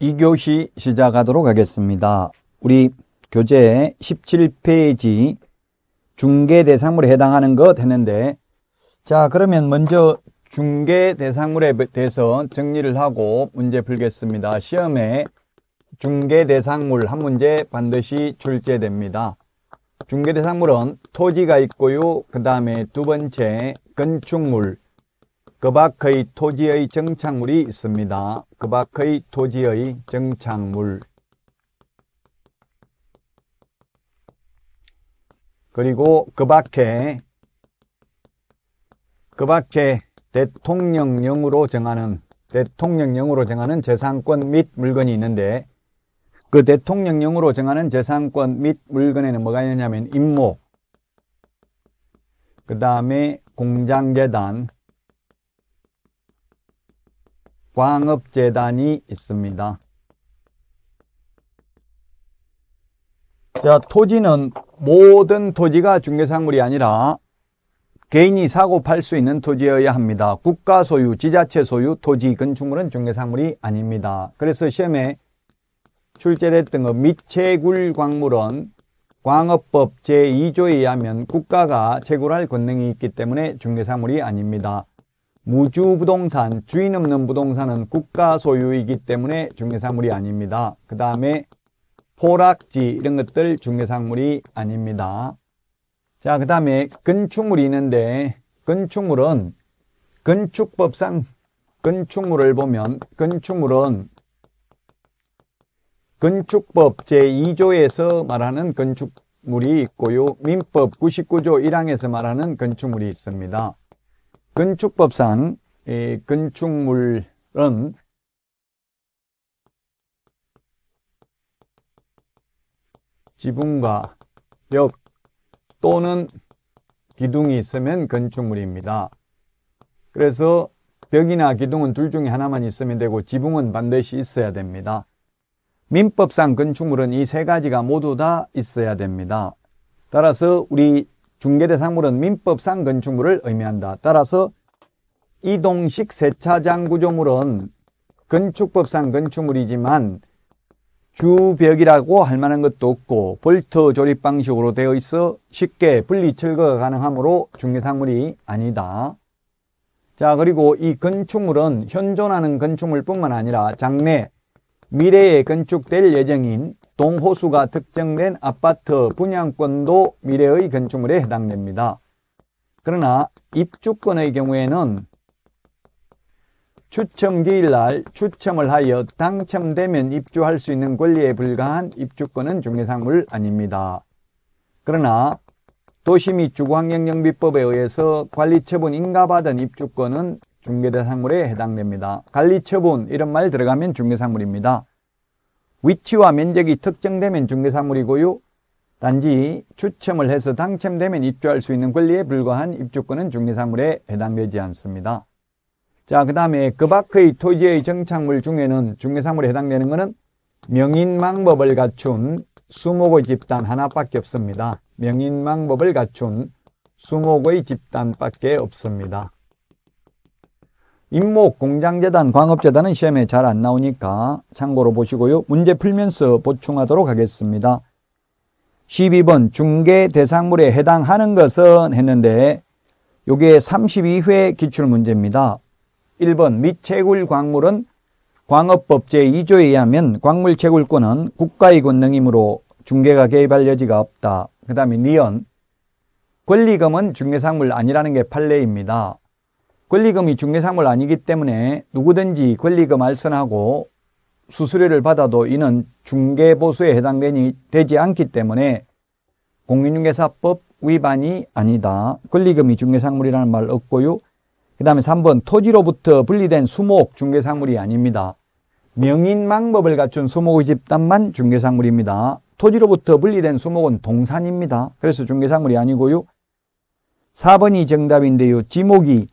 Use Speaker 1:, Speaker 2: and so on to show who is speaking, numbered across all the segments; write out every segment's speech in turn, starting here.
Speaker 1: 2교시 시작하도록 하겠습니다. 우리 교재 17페이지 중개 대상물에 해당하는 것 했는데 자 그러면 먼저 중개 대상물에 대해서 정리를 하고 문제 풀겠습니다. 시험에 중개 대상물 한 문제 반드시 출제됩니다. 중개 대상물은 토지가 있고요. 그 다음에 두 번째 건축물, 그 밖의 토지의 정착물이 있습니다. 그 밖의 토지의 정착물 그리고 그 밖에 그 밖에 대통령령으로 정하는 대통령령으로 정하는 재산권 및 물건이 있는데 그 대통령령으로 정하는 재산권 및 물건에는 뭐가 있냐면 임목 그 다음에 공장재단 광업재단이 있습니다. 자, 토지는 모든 토지가 중개상물이 아니라 개인이 사고 팔 수 있는 토지여야 합니다. 국가 소유, 지자체 소유, 토지 건축물은 중개상물이 아닙니다. 그래서 시험에 출제됐던것 미채굴 광물은 광업법 제2조에 의하면 국가가 채굴할 권능이 있기 때문에 중개상물이 아닙니다. 무주부동산, 주인 없는 부동산은 국가 소유이기 때문에 중개사물이 아닙니다. 그 다음에 포락지 이런 것들 중개사물이 아닙니다. 자, 그 다음에 건축물이 있는데 건축물은 건축법상 건축물을 보면 건축물은 건축법 제2조에서 말하는 건축물이 있고요. 민법 99조 1항에서 말하는 건축물이 있습니다. 건축법상 이 건축물은 지붕과 벽 또는 기둥이 있으면 건축물입니다. 그래서 벽이나 기둥은 둘 중에 하나만 있으면 되고 지붕은 반드시 있어야 됩니다. 민법상 건축물은 이 세 가지가 모두 다 있어야 됩니다. 따라서 우리 중개 대상물은 민법상 건축물을 의미한다. 따라서 이동식 세차장 구조물은 건축법상 건축물이지만 주벽이라고 할 만한 것도 없고 볼트 조립 방식으로 되어 있어 쉽게 분리 철거가 가능하므로 중개상물이 아니다. 자 그리고 이 건축물은 현존하는 건축물뿐만 아니라 장래 미래에 건축될 예정인 동호수가 특정된 아파트 분양권도 미래의 건축물에 해당됩니다. 그러나 입주권의 경우에는 추첨기일날 추첨을 하여 당첨되면 입주할 수 있는 권리에 불과한 입주권은 중개상물 아닙니다. 그러나 도시및 주거환경영비법에 의해서 관리처분 인가받은 입주권은 중개대상물에 해당됩니다. 관리처분 이런 말 들어가면 중개상물입니다. 위치와 면적이 특정되면 중개사물이고요. 단지 추첨을 해서 당첨되면 입주할 수 있는 권리에 불과한 입주권은 중개사물에 해당되지 않습니다. 자, 그 다음에 그 밖의 토지의 정착물 중에는 중개사물에 해당되는 것은 명인망법을 갖춘 수목의 집단 하나밖에 없습니다. 명인망법을 갖춘 수목의 집단밖에 없습니다. 임목 공장재단 광업재단은 시험에 잘 안 나오니까 참고로 보시고요. 문제 풀면서 보충하도록 하겠습니다. 12번 중개 대상물에 해당하는 것은 했는데 요게 32회 기출문제입니다. 1번 미 채굴 광물은 광업법 제2조에 의하면 광물채굴권은 국가의 권능이므로 중개가 개입할 여지가 없다. 그 다음에 니언 권리금은 중개상물 아니라는 게 판례입니다. 권리금이 중개사물 아니기 때문에 누구든지 권리금 알선하고 수수료를 받아도 이는 중개보수에 해당되니 되지 않기 때문에 공인중개사법 위반이 아니다. 권리금이 중개상물이라는 말 없고요. 그 다음에 3번 토지로부터 분리된 수목 중개상물이 아닙니다. 명인방법을 갖춘 수목의 집단만 중개상물입니다. 토지로부터 분리된 수목은 동산입니다. 그래서 중개상물이 아니고요. 4번이 정답인데요. 지목이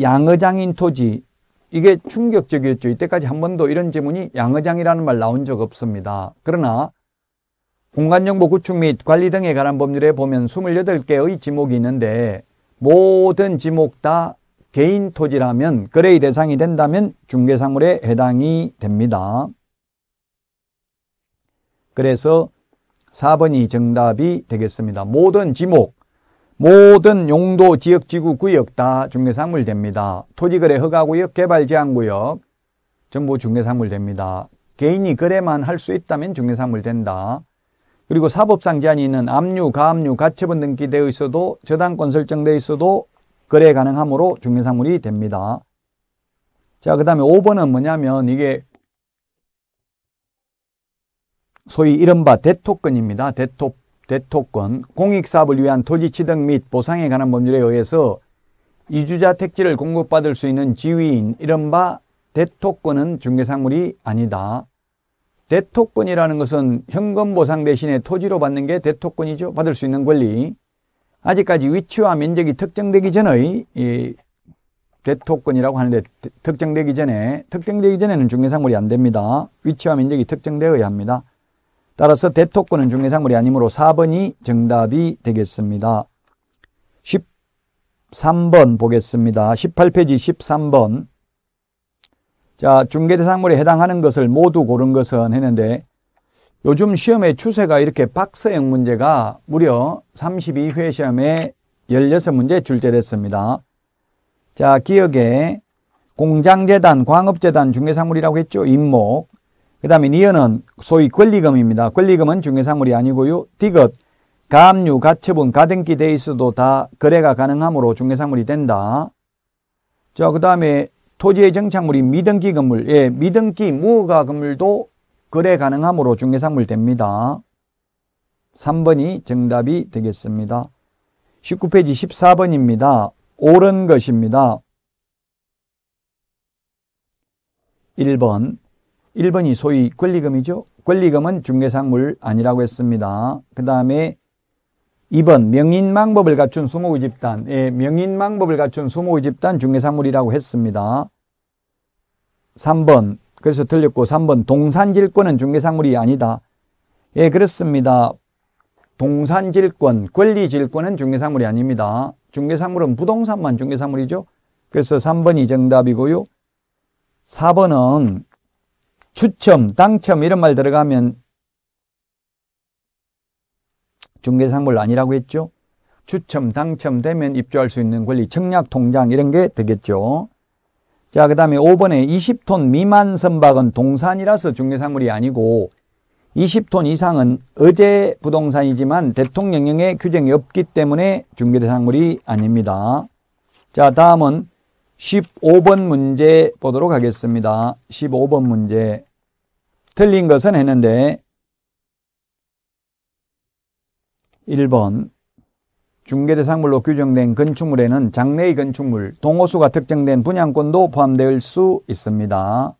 Speaker 1: 양어장인 토지 이게 충격적이었죠. 이때까지 한 번도 이런 제문이 양어장이라는 말 나온 적 없습니다. 그러나 공간정보 구축 및 관리 등에 관한 법률에 보면 28개의 지목이 있는데 모든 지목 다 개인 토지라면 거래의 대상이 된다면 중개사물에 해당이 됩니다. 그래서 4번이 정답이 되겠습니다. 모든 지목 모든 용도, 지역, 지구, 구역 다 중개상물됩니다. 토지거래 허가구역, 개발제한구역 전부 중개상물됩니다. 개인이 거래만 할 수 있다면 중개상물된다. 그리고 사법상 제한이 있는 압류, 가압류, 가처분 등기되어 있어도 저당권 설정되어 있어도 거래 가능하므로 중개상물이 됩니다. 자, 그 다음에 5번은 뭐냐면 이게 소위 이른바 대토권입니다. 대토 대토권, 공익사업을 위한 토지 취득 및 보상에 관한 법률에 의해서 이주자 택지를 공급받을 수 있는 지위인 이른바 대토권은 중개상물이 아니다. 대토권이라는 것은 현금 보상 대신에 토지로 받는 게 대토권이죠. 받을 수 있는 권리. 아직까지 위치와 면적이 특정되기 전의 이 대토권이라고 하는데 특정되기 전에 특정되기 전에는 중개상물이 안 됩니다. 위치와 면적이 특정되어야 합니다. 따라서 대토권은 중개상물이 아니므로 4번이 정답이 되겠습니다. 13번 보겠습니다. 18페이지 13번. 자, 중개대상물에 해당하는 것을 모두 고른 것은 했는데 요즘 시험의 추세가 이렇게 박스형 문제가 무려 32회 시험에 16문제 출제됐습니다. 자, 기억에 공장재단, 광업재단 중개상물이라고 했죠. 임목. 그 다음에 니어는 소위 권리금입니다. 권리금은 중개사물이 아니고요. 디귿, 가압류, 가처분, 가등기 돼 있어도 다 거래가 가능하므로 중개사물이 된다. 자, 그 다음에 토지의 정착물이 미등기 건물, 예, 미등기 무허가 건물도 거래 가능하므로 중개사물 됩니다. 3번이 정답이 되겠습니다. 19페이지 14번입니다. 옳은 것입니다. 1번 1번이 소위 권리금이죠. 권리금은 중개상물 아니라고 했습니다. 그 다음에 2번 명인망법을 갖춘 수목의 집단 예, 명인망법을 갖춘 수목의 집단 중개상물이라고 했습니다. 3번 그래서 틀렸고 3번 동산질권은 중개상물이 아니다. 예 그렇습니다. 동산질권 권리질권은 중개상물이 아닙니다. 중개상물은 부동산만 중개상물이죠. 그래서 3번이 정답이고요. 4번은 추첨, 당첨 이런 말 들어가면 중개상물 아니라고 했죠. 추첨, 당첨되면 입주할 수 있는 권리, 청약 통장 이런 게 되겠죠. 자, 그 다음에 5번에 20톤 미만 선박은 동산이라서 중개상물이 아니고 20톤 이상은 어제 부동산이지만 대통령령의 규정이 없기 때문에 중개대상물이 아닙니다. 자, 다음은 15번 문제 보도록 하겠습니다. 15번 문제. 틀린 것은 했는데 1번 중개대상물로 규정된 건축물에는 장래의 건축물, 동호수가 특정된 분양권도 포함될 수 있습니다.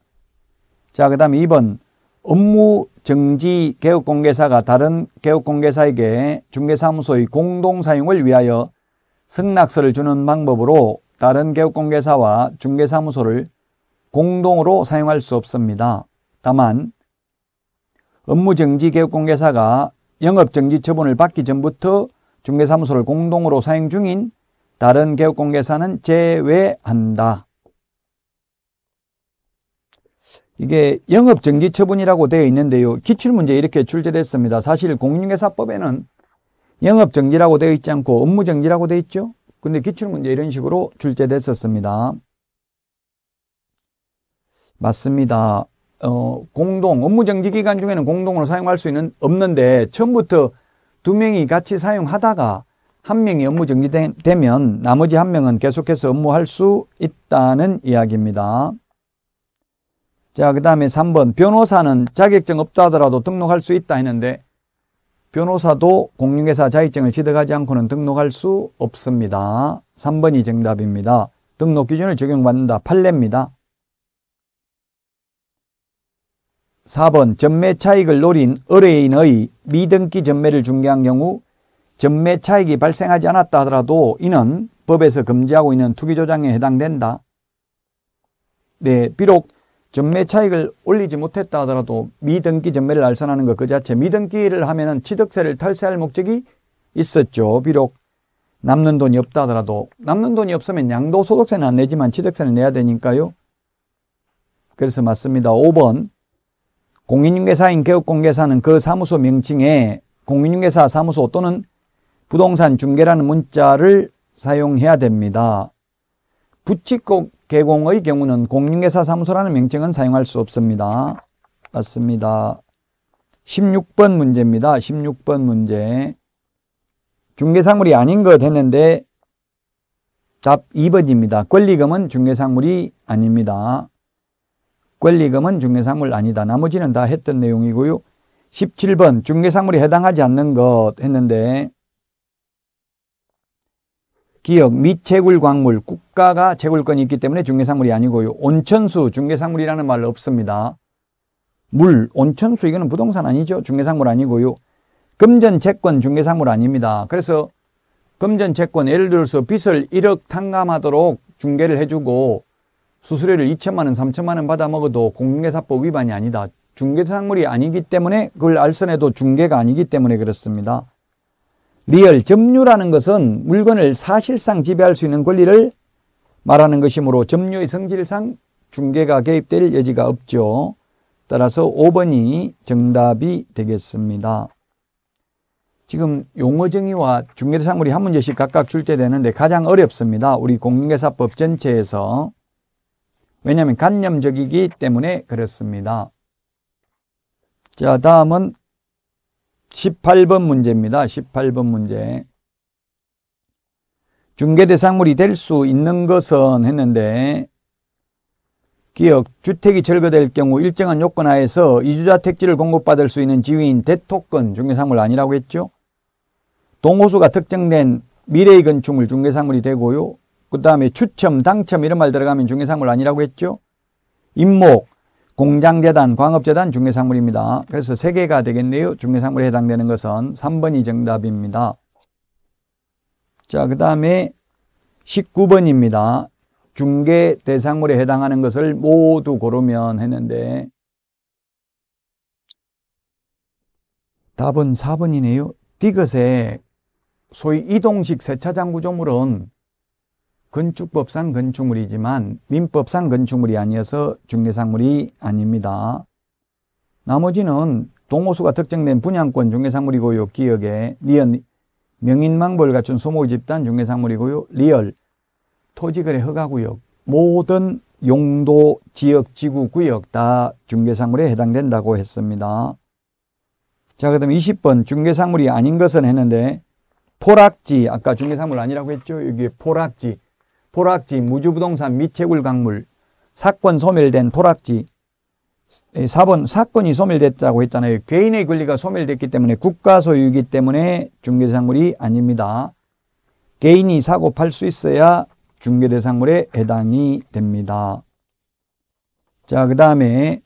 Speaker 1: 자, 그 다음 2번 업무 정지 개업공개사가 다른 개업공개사에게 중개사무소의 공동 사용을 위하여 승낙서를 주는 방법으로 다른 개업공개사와 중개사무소를 공동으로 사용할 수 없습니다. 다만 업무정지 개업공개사가 영업정지 처분을 받기 전부터 중개사무소를 공동으로 사용 중인 다른 개업공개사는 제외한다. 이게 영업정지 처분이라고 되어 있는데요. 기출문제 이렇게 출제됐습니다. 사실 공인중개사법에는 영업정지라고 되어 있지 않고 업무정지라고 되어 있죠. 근데 기출문제 이런 식으로 출제됐었습니다. 맞습니다. 어, 공동, 업무정지 기간 중에는 공동으로 사용할 수 있는, 없는데, 처음부터 두 명이 같이 사용하다가 한 명이 업무 정지되면 나머지 한 명은 계속해서 업무할 수 있다는 이야기입니다. 자, 그 다음에 3번. 변호사는 자격증 없다 하더라도 등록할 수 있다 했는데, 변호사도 공인회사 자격증을 취득하지 않고는 등록할 수 없습니다. 3번이 정답입니다. 등록 기준을 적용받는다. 판례입니다. 4번 전매 차익을 노린 의뢰인의 미등기 전매를 중개한 경우 전매 차익이 발생하지 않았다 하더라도 이는 법에서 금지하고 있는 투기조장에 해당된다. 네, 비록 전매 차익을 올리지 못했다 하더라도 미등기 전매를 알선하는 것 그 자체 미등기를 하면은 취득세를 탈세할 목적이 있었죠. 비록 남는 돈이 없다 하더라도 남는 돈이 없으면 양도소득세는 안 내지만 취득세를 내야 되니까요. 그래서 맞습니다. 5번 공인중개사인 개업공개사는 그 사무소 명칭에 공인중개사 사무소 또는 부동산 중개라는 문자를 사용해야 됩니다. 부칙국 개공의 경우는 공인회사 사무소라는 명칭은 사용할 수 없습니다. 맞습니다. 16번 문제입니다. 16번 문제. 중개상물이 아닌 것 했는데 답 2번입니다. 권리금은 중개상물이 아닙니다. 권리금은 중개상물 아니다. 나머지는 다 했던 내용이고요. 17번 중개상물이 해당하지 않는 것 했는데 기역 및 채굴 광물 국가가 채굴권이 있기 때문에 중개상물이 아니고요. 온천수 중개상물이라는 말 없습니다. 물 온천수 이거는 부동산 아니죠. 중개상물 아니고요. 금전 채권 중개상물 아닙니다. 그래서 금전 채권 예를 들어서 빚을 1억 탕감하도록 중개를 해주고 수수료를 2천만 원, 3천만 원 받아 먹어도 공중개사법 위반이 아니다. 중개상물이 아니기 때문에 그걸 알선해도 중개가 아니기 때문에 그렇습니다. 리얼 점유라는 것은 물건을 사실상 지배할 수 있는 권리를 말하는 것이므로 점유의 성질상 중개가 개입될 여지가 없죠. 따라서 5번이 정답이 되겠습니다. 지금 용어 정의와 중개대상물이 한 문제씩 각각 출제되는데 가장 어렵습니다. 우리 공인회사법 전체에서. 왜냐하면 간념적이기 때문에 그렇습니다. 자, 다음은 18번 문제입니다. 18번 문제. 중개 대상물이 될 수 있는 것은 했는데 기억 주택이 철거될 경우 일정한 요건 하에서 이주자 택지를 공급받을 수 있는 지위인 대토건 중개상물 아니라고 했죠. 동호수가 특정된 미래의 건축물 중개상물이 되고요. 그 다음에 추첨, 당첨 이런 말 들어가면 중개상물 아니라고 했죠. 임목, 공장재단, 광업재단, 중개상물입니다. 그래서 3개가 되겠네요. 중개상물에 해당되는 것은 3번이 정답입니다. 자, 그 다음에 19번입니다. 중개 대상물에 해당하는 것을 모두 고르면 했는데 답은 4번이네요. 디귿의 소위 이동식 세차장 구조물은 건축법상 건축물이지만 민법상 건축물이 아니어서 중개상물이 아닙니다. 나머지는 동호수가 특정된 분양권 중개상물이고요. 기역에 리얼 명인망벌 갖춘 소모집단 중개상물이고요. 리얼 토지거래 허가구역 모든 용도, 지역, 지구, 구역 다 중개상물에 해당된다고 했습니다. 자, 그 다음 20번 중개상물이 아닌 것은 했는데 포락지 아까 중개상물 아니라고 했죠. 여기에 포락지 보락지 무주부동산 미채굴 강물 사건 소멸된 보락지 4번 사건이 소멸됐다고 했잖아요. 개인의 권리가 소멸됐기 때문에 국가 소유이기 때문에 중개대상물이 아닙니다. 개인이 사고 팔 수 있어야 중개대상물에 해당이 됩니다. 자, 그 다음에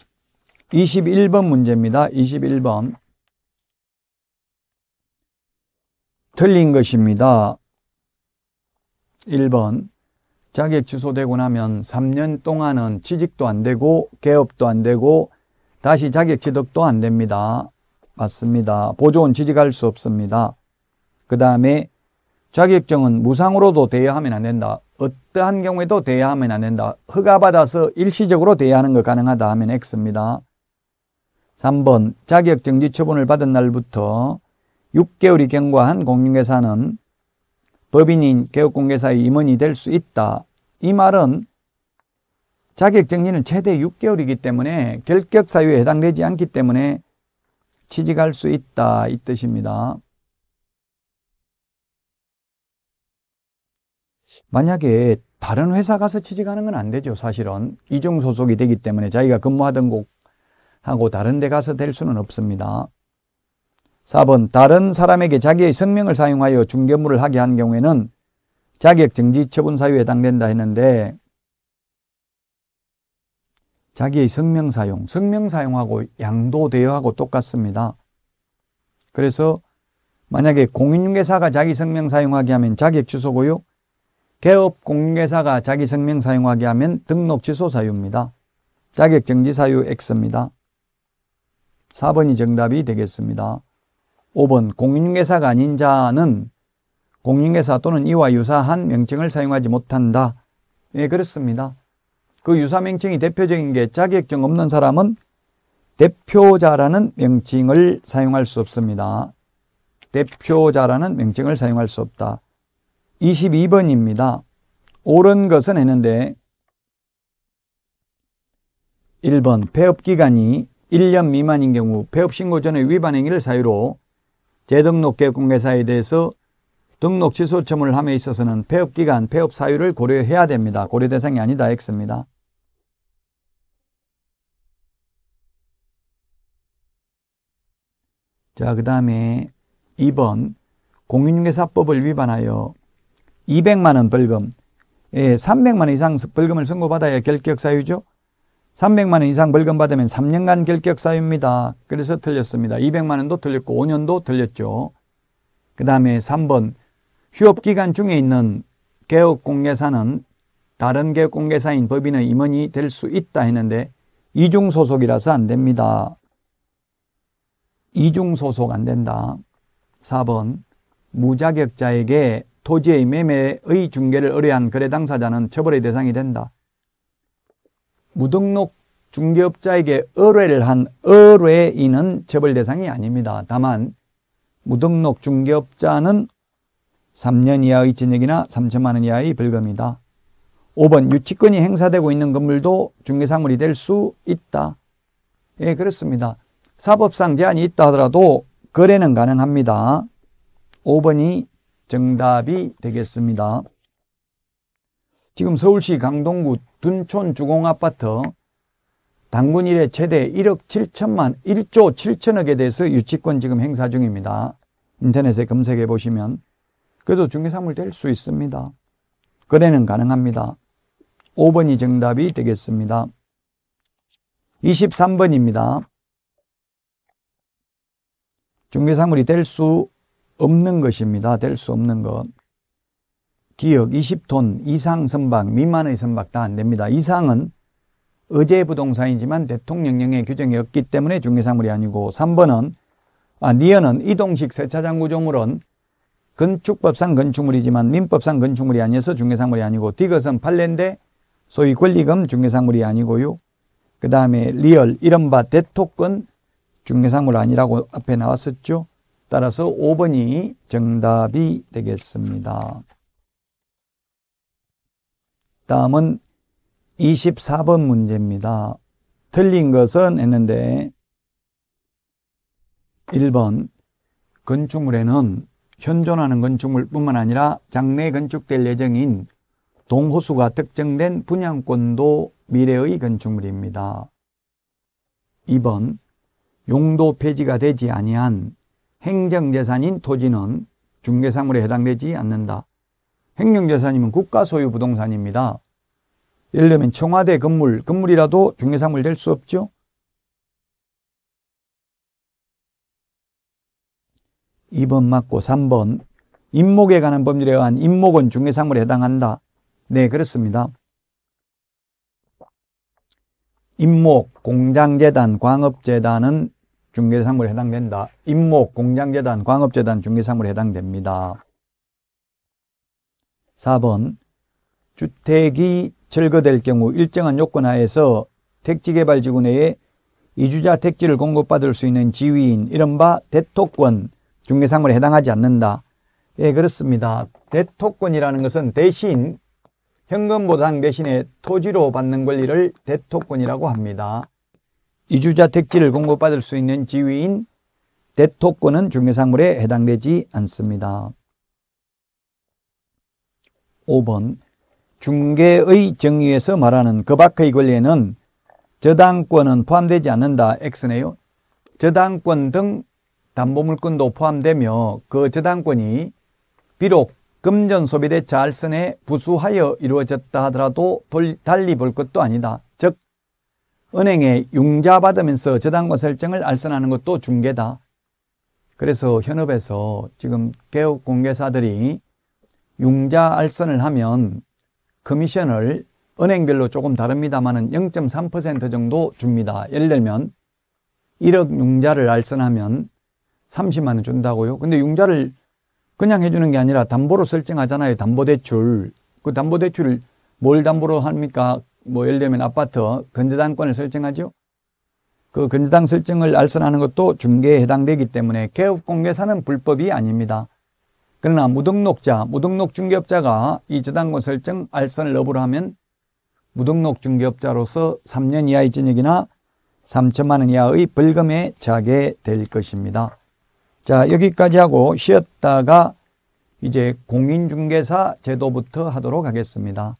Speaker 1: 21번 문제입니다. 21번. 틀린 것입니다. 1번. 자격 취소되고 나면 3년 동안은 취직도 안 되고 개업도 안 되고 다시 자격 취득도 안 됩니다. 맞습니다. 보조원 취직할 수 없습니다. 그 다음에 자격증은 무상으로도 대여하면 안 된다. 어떠한 경우에도 대여하면 안 된다. 허가받아서 일시적으로 대여하는 거 가능하다 하면 X입니다. 3번 자격정지 처분을 받은 날부터 6개월이 경과한 공인회사는 법인인 개업공개사의 임원이 될 수 있다. 이 말은 자격 정리는 최대 6개월이기 때문에 결격 사유에 해당되지 않기 때문에 취직할 수 있다 이 뜻입니다. 만약에 다른 회사 가서 취직하는 건 안 되죠, 사실은. 이중 소속이 되기 때문에 자기가 근무하던 곳하고 다른 데 가서 될 수는 없습니다. 4번 다른 사람에게 자기의 성명을 사용하여 중개물을 하게 한 경우에는 자격 정지 처분 사유에 해당된다 했는데 자기의 성명 사용, 성명 사용하고 양도 대여하고 똑같습니다. 그래서 만약에 공인중개사가 자기 성명 사용하게 하면 자격 취소고요. 개업 공인중개사가 자기 성명 사용하게 하면 등록 취소 사유입니다. 자격 정지 사유 X입니다. 4번이 정답이 되겠습니다. 5번 공인중개사가 아닌 자는 공인중개사 또는 이와 유사한 명칭을 사용하지 못한다. 예, 그렇습니다. 그 유사 명칭이 대표적인 게 자격증 없는 사람은 대표자라는 명칭을 사용할 수 없습니다. 대표자라는 명칭을 사용할 수 없다. 22번입니다. 옳은 것은 했는데 1번 폐업기간이 1년 미만인 경우 폐업신고 전에 위반 행위를 사유로 재등록계 공개사에 대해서 등록 취소 첨을 함에 있어서는 폐업 기간, 폐업 사유를 고려해야 됩니다. 고려 대상이 아니다 했습니다 자, 그 다음에 2번 공인중개사법을 위반하여 200만 원 벌금, 예, 300만 원 이상 벌금을 선고받아야 결격 사유죠. 300만 원 이상 벌금 받으면 3년간 결격 사유입니다. 그래서 틀렸습니다. 200만 원도 틀렸고 5년도 틀렸죠. 그 다음에 3번 휴업 기간 중에 있는 개업 공개사는 다른 개업 공개사인 법인의 임원이 될 수 있다 했는데 이중 소속이라서 안 됩니다. 이중 소속 안 된다. 4번 무자격자에게 토지의 매매의 중개를 의뢰한 거래 당사자는 처벌의 대상이 된다. 무등록 중개업자에게 의뢰를 한 의뢰인은 처벌 대상이 아닙니다. 다만 무등록 중개업자는 3년 이하의 징역이나 3천만 원 이하의 벌금이다. 5번 유치권이 행사되고 있는 건물도 중개사물이 될 수 있다. 예, 그렇습니다. 사법상 제한이 있다 하더라도 거래는 가능합니다. 5번이 정답이 되겠습니다. 지금 서울시 강동구 둔촌 주공아파트 당분 일에 최대 1억 7천만, 1조 7천억에 대해서 유치권 지금 행사 중입니다. 인터넷에 검색해 보시면 그래도 중개사물 될 수 있습니다. 거래는 가능합니다. 5번이 정답이 되겠습니다. 23번입니다. 중개사물이 될 수 없는 것입니다. 될 수 없는 것. 기억 20톤 이상 선박 미만의 선박 다 안 됩니다. 이상은 어제 부동산이지만 대통령령의 규정이 없기 때문에 중개사물이 아니고 3번은 아, 니어는 이동식 세차장 구조물은 건축법상 건축물이지만 민법상 건축물이 아니어서 중개상물이 아니고 디귿은 판례데 소위 권리금 중개상물이 아니고요. 그 다음에 리얼 이른바 대토건 중개상물 아니라고 앞에 나왔었죠. 따라서 5번이 정답이 되겠습니다. 다음은 24번 문제입니다. 틀린 것은 했는데 1번 건축물에는 현존하는 건축물뿐만 아니라 장래 건축될 예정인 동호수가 특정된 분양권도 미래의 건축물입니다. 2번 용도 폐지가 되지 아니한 행정재산인 토지는 중개상물에 해당되지 않는다. 횡령재산이면 국가 소유 부동산입니다. 예를 들면 청와대 건물, 건물이라도 중개사물 될 수 없죠. 2번 맞고 3번 임목에 관한 법률에 의한 임목은 중개사물에 해당한다. 네, 그렇습니다. 임목, 공장재단, 광업재단은 중개사물에 해당된다. 임목, 공장재단, 광업재단, 중개사물에 해당됩니다. 4번 주택이 철거될 경우 일정한 요건 하에서 택지개발지구 내에 이주자 택지를 공급받을 수 있는 지위인 이른바 대토권 중개상물에 해당하지 않는다. 예, 그렇습니다. 대토권이라는 것은 대신 현금 보상 대신에 토지로 받는 권리를 대토권이라고 합니다. 이주자 택지를 공급받을 수 있는 지위인 대토권은 중개상물에 해당되지 않습니다. 5번 중개의 정의에서 말하는 그 밖의 권리에는 저당권은 포함되지 않는다. X네요. 저당권 등 담보물권도 포함되며 그 저당권이 비록 금전 소비대 자활선에 부수하여 이루어졌다 하더라도 달리 볼 것도 아니다. 즉 은행에 융자받으면서 저당권 설정을 알선하는 것도 중개다. 그래서 현업에서 지금 개업 공개사들이 융자 알선을 하면 커미션을 은행별로 조금 다릅니다만은 0.3% 정도 줍니다. 예를 들면 1억 융자를 알선하면 30만 원 준다고요. 근데 융자를 그냥 해주는 게 아니라 담보로 설정하잖아요. 담보대출. 그 담보대출을 뭘 담보로 합니까? 뭐 예를 들면 아파트 근저당권을 설정하죠. 그근저당 설정을 알선하는 것도 중개에 해당되기 때문에 개업공개사는 불법이 아닙니다. 그러나 무등록자, 무등록 중개업자가 이 저당권 설정 알선을 업으로 하면 무등록 중개업자로서 3년 이하의 징역이나 3천만 원 이하의 벌금에 처하게 될 것입니다. 자, 여기까지 하고 쉬었다가 이제 공인중개사 제도부터 하도록 하겠습니다.